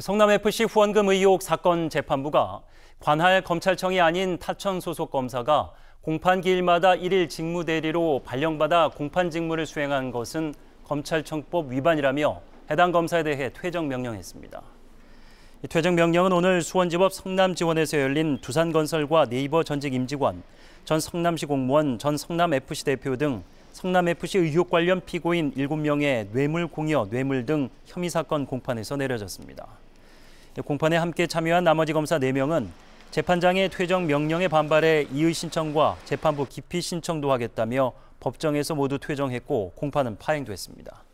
성남FC 후원금 의혹 사건 재판부가 관할 검찰청이 아닌 타천 소속 검사가 공판 기일마다 1일 직무 대리로 발령받아 공판 직무를 수행한 것은 검찰청법 위반이라며 해당 검사에 대해 퇴정 명령했습니다. 퇴정 명령은 오늘 수원지법 성남지원에서 열린 두산건설과 네이버 전직 임직원, 전 성남시 공무원, 전 성남FC 대표 등 성남FC 의혹 관련 피고인 7명의 뇌물 공여, 뇌물 등 혐의 사건 공판에서 내려졌습니다. 네, 공판에 함께 참여한 나머지 검사 4명은 재판장의 퇴정 명령에 반발해 이의 신청과 재판부 기피 신청도 하겠다며 법정에서 모두 퇴정했고 공판은 파행됐습니다.